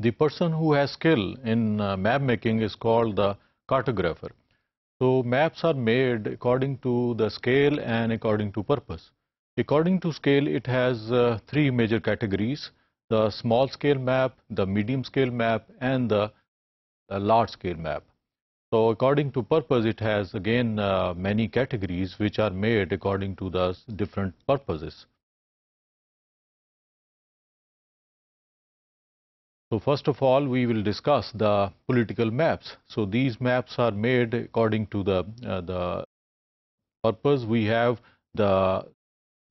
the person who has skill in uh, map making is called the cartographer. So maps are made according to the scale and according to purpose. According to scale, it has uh, three major categories, the small scale map, the medium scale map, and the uh, large scale map. So according to purpose, it has again uh, many categories which are made according to the different purposes. So first of all, we will discuss the political maps. So these maps are made according to the, uh, the purpose. We have the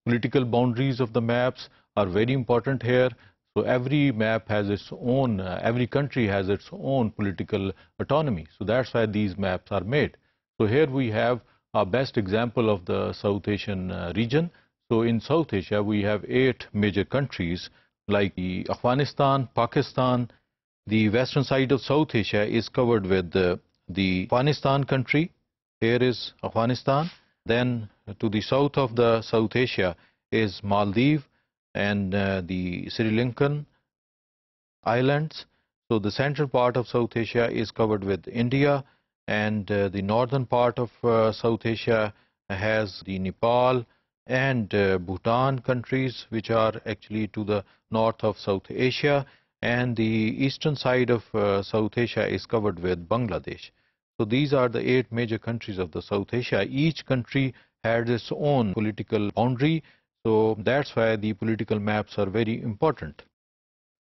political boundaries of the maps are very important here. So every map has its own, uh, every country has its own political autonomy. So that's why these maps are made. So here we have our best example of the South Asian uh, region. So in South Asia, we have eight major countries like Afghanistan, Pakistan, the western side of South Asia is covered with the, uh, the Afghanistan country. Here is Afghanistan. Then to the south of the South Asia is Maldives and uh, the Sri Lankan islands. So the central part of South Asia is covered with India and uh, the northern part of uh, South Asia has the Nepal, and uh, Bhutan countries which are actually to the north of South Asia and the eastern side of uh, South Asia is covered with Bangladesh. So these are the eight major countries of the South Asia. Each country had its own political boundary. So that's why the political maps are very important.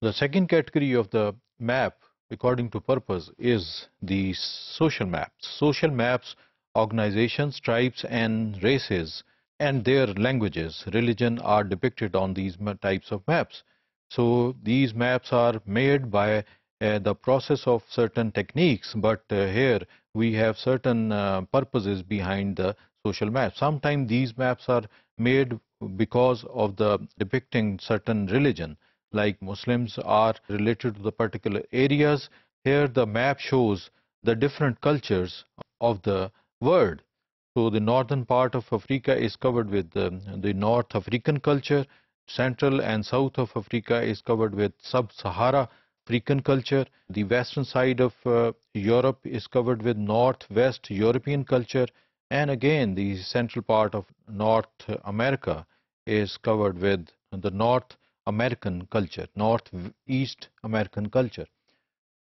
The second category of the map according to purpose is the social maps. Social maps, organizations, tribes and races and their languages, religion are depicted on these types of maps. So these maps are made by uh, the process of certain techniques, but uh, here we have certain uh, purposes behind the social map. Sometimes these maps are made because of the depicting certain religion, like Muslims are related to the particular areas. Here the map shows the different cultures of the world. So the northern part of Africa is covered with um, the North African culture, central and south of Africa is covered with sub-Sahara African culture, the western side of uh, Europe is covered with northwest European culture, and again the central part of North America is covered with the North American culture, North East American culture.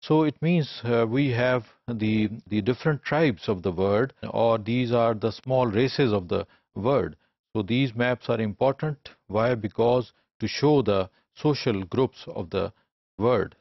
So it means uh, we have the, the different tribes of the world or these are the small races of the world. So these maps are important. Why? Because to show the social groups of the world.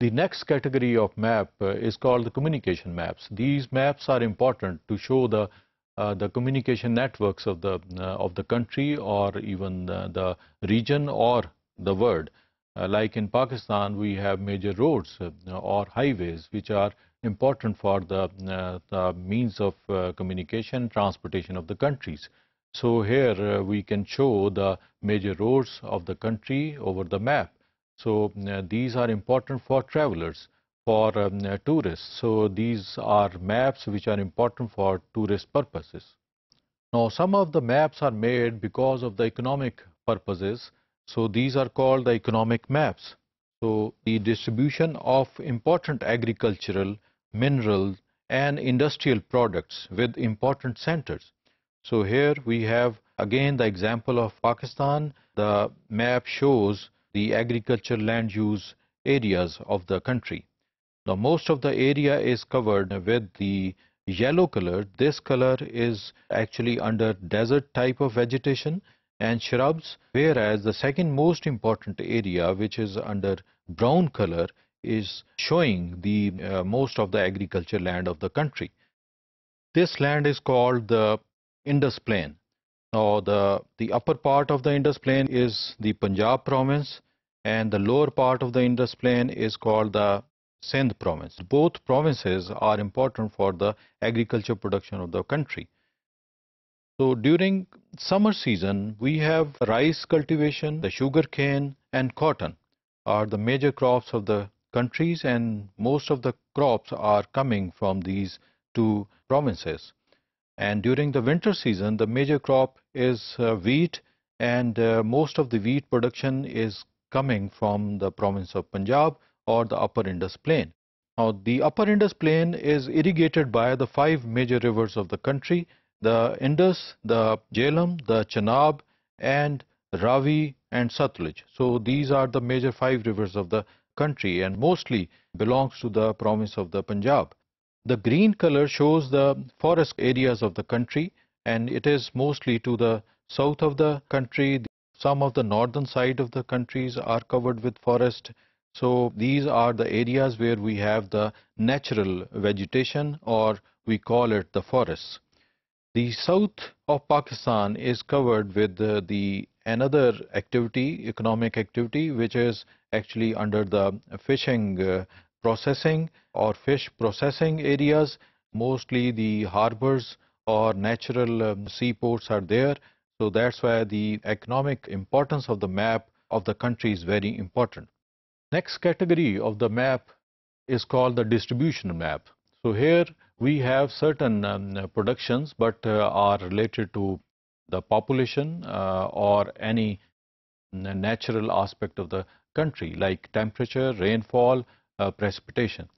The next category of map uh, is called the communication maps. These maps are important to show the uh, the communication networks of the uh, of the country or even uh, the region or the world. Uh, like in Pakistan, we have major roads uh, or highways which are important for the, uh, the means of communication, transportation of the countries. So here we can show the major roads of the country over the map. So these are important for travelers for um, uh, tourists. So these are maps which are important for tourist purposes. Now some of the maps are made because of the economic purposes so these are called the economic maps. So the distribution of important agricultural, mineral and industrial products with important centers. So here we have again the example of Pakistan. The map shows the agricultural land use areas of the country. Now most of the area is covered with the yellow color. This color is actually under desert type of vegetation and shrubs, whereas the second most important area, which is under brown color, is showing the uh, most of the agriculture land of the country. This land is called the Indus Plain. Now the, the upper part of the Indus Plain is the Punjab province and the lower part of the Indus Plain is called the Sindh province. Both provinces are important for the agriculture production of the country. So during summer season, we have rice cultivation, the sugarcane and cotton are the major crops of the countries and most of the crops are coming from these two provinces. And during the winter season, the major crop is uh, wheat and uh, most of the wheat production is coming from the province of Punjab or the upper Indus plain. Now the upper Indus plain is irrigated by the five major rivers of the country the Indus, the Jhelum, the Chenab, and Ravi and Satluj. So these are the major five rivers of the country and mostly belongs to the province of the Punjab. The green color shows the forest areas of the country and it is mostly to the south of the country. Some of the northern side of the countries are covered with forest. So these are the areas where we have the natural vegetation or we call it the forests. The south of Pakistan is covered with the, uh, the another activity, economic activity, which is actually under the fishing uh, processing or fish processing areas. Mostly the harbors or natural um, seaports are there. So that's why the economic importance of the map of the country is very important. Next category of the map is called the distribution map. So here we have certain um, productions but uh, are related to the population uh, or any natural aspect of the country like temperature, rainfall, uh, precipitation.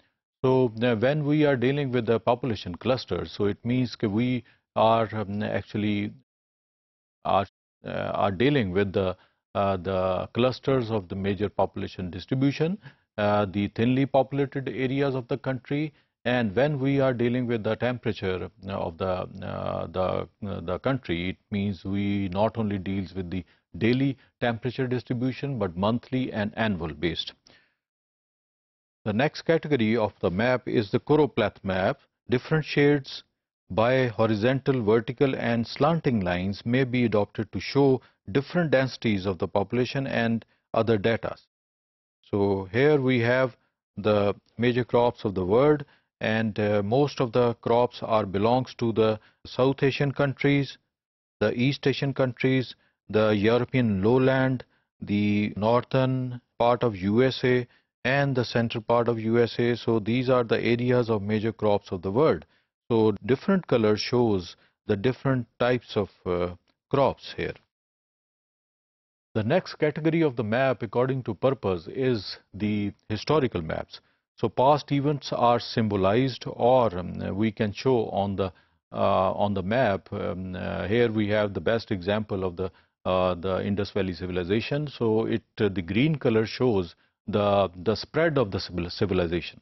So uh, when we are dealing with the population clusters, so it means we are um, actually are, uh, are dealing with the, uh, the clusters of the major population distribution, the thinly populated areas of the country, and when we are dealing with the temperature of the uh, the uh, the country, it means we not only deals with the daily temperature distribution but monthly and annual based. The next category of the map is the Choropleth map. Different shades by horizontal, vertical and slanting lines may be adopted to show different densities of the population and other data. So here we have the major crops of the world and uh, most of the crops are belongs to the South Asian countries, the East Asian countries, the European lowland, the northern part of USA and the central part of USA. So these are the areas of major crops of the world. So different color shows the different types of uh, crops here. The next category of the map according to purpose is the historical maps. So past events are symbolized or um, we can show on the uh, on the map. Um, uh, here we have the best example of the uh, the Indus Valley civilization. So it uh, the green color shows the the spread of the civilization.